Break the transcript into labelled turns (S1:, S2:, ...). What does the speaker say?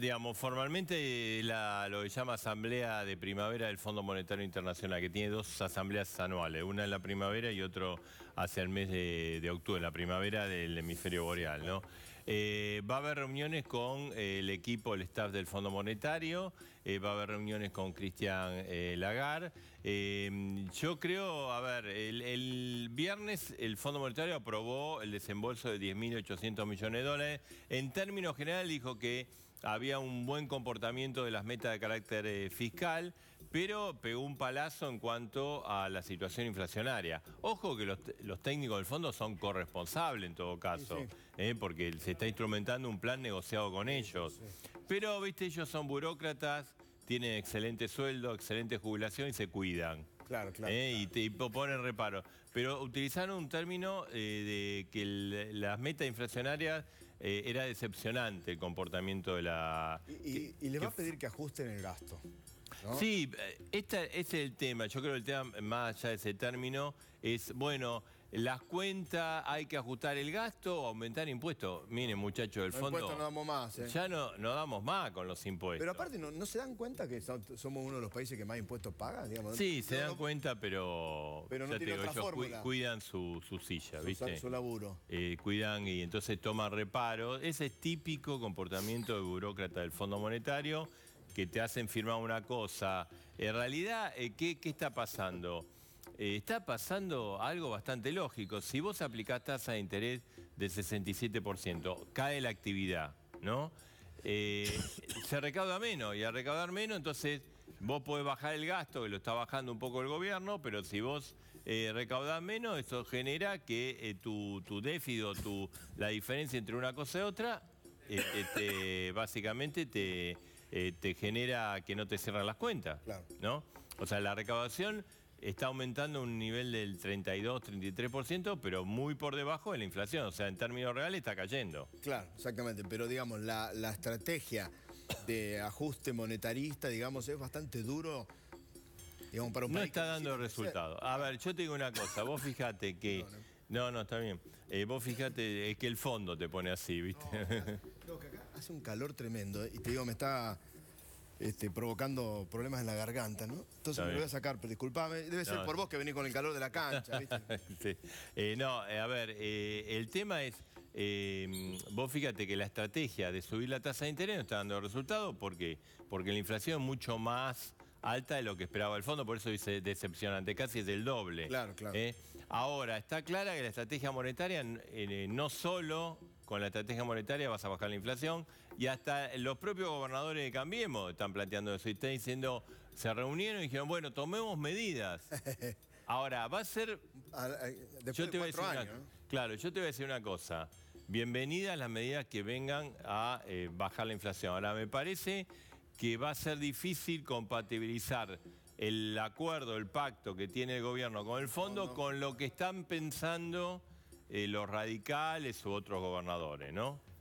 S1: digamos, formalmente lo que llama Asamblea de Primavera del Fondo Monetario Internacional, que tiene dos asambleas anuales, una en la primavera y otro hacia el mes de, octubre, la primavera del hemisferio boreal, ¿no? Eh, va a haber reuniones con eh, el equipo, el staff del Fondo Monetario, eh, va a haber reuniones con Cristian Lagar. yo creo, a ver, el, el, viernes el Fondo Monetario aprobó el desembolso de 10.800 millones de dólares. En términos generales dijo que había un buen comportamiento de las metas de carácter eh, fiscal, pero pegó un palazo en cuanto a la situación inflacionaria. Ojo que los, técnicos del fondo son corresponsables en todo caso, eh, porque se está instrumentando un plan negociado con ellos. pero, viste, ellos son burócratas, tienen excelente sueldo, excelente jubilación y se cuidan. Claro, claro. Eh, y, ponen reparo. Pero utilizaron un término de que las metas inflacionarias eh, era decepcionante el comportamiento de la...
S2: Y, le va a pedir que ajusten el gasto.
S1: Sí, este es el tema. Yo creo que el tema, más allá de ese término, es, bueno, las cuentas, hay que ajustar el gasto, aumentar impuestos. Miren, muchachos, el fondo... no damos más. Eh. Ya no, no damos más con los impuestos. Pero
S2: aparte, ¿no, se dan cuenta que somos uno de los países que más impuestos paga? Sí, se
S1: dan cuenta, pero... cuidan su, silla, ¿viste? Su laburo. Eh, cuidan y entonces toman reparo Ese es típico comportamiento de burócrata del Fondo Monetario que te hacen firmar una cosa. En realidad, eh, ¿qué, ¿qué está pasando? está pasando algo bastante lógico. Si vos aplicás tasa de interés del 67%, cae la actividad, ¿no? Eh, se recauda menos y al recaudar menos, entonces vos podés bajar el gasto, que lo está bajando un poco el gobierno, pero si vos eh, recaudás menos, eso genera que eh, tu, tu déficit o tu, la diferencia entre una cosa y otra, este, básicamente te, genera que no te cierran las cuentas, ¿no? O sea, la recaudación está aumentando un nivel del 32-33%, pero muy por debajo de la inflación. O sea, en términos reales está cayendo.
S2: Claro, exactamente. Pero digamos, la, estrategia de ajuste monetarista, digamos, es bastante duro. Digamos, para un
S1: no está dando resultados. A ver, yo te digo una cosa. Vos fijate que... No, no, está bien. Eh, vos fijate es que el fondo te pone así, ¿viste? No,
S2: que acá hace un calor tremendo. ¿eh? y te digo, me está... Este, provocando problemas en la garganta, ¿no? Entonces me voy a sacar, pero disculpame, debe ser por vos
S1: que venís con el calor de la cancha, ¿viste? Eh, no, eh, a ver, eh, el tema es, vos fíjate que la estrategia de subir la tasa de interés no está dando resultado, ¿por qué? Porque la inflación es mucho más alta de lo que esperaba el fondo, por eso dice decepcionante, casi es del doble. Claro, claro. Ahora, está clara que la estrategia monetaria no solo con la estrategia monetaria vas a bajar la inflación. Y hasta los propios gobernadores de Cambiemos están planteando eso. Y están diciendo, se reunieron y dijeron, bueno, tomemos medidas. Ahora, va a ser... Ah, eh, después yo te voy a decir una... Claro, yo te voy a decir una cosa. Bienvenidas las medidas que vengan a eh, bajar la inflación. Ahora, me parece que va a ser difícil compatibilizar el acuerdo, el pacto que tiene el gobierno con el fondo, con lo que están pensando eh, los radicales u otros gobernadores, ¿no?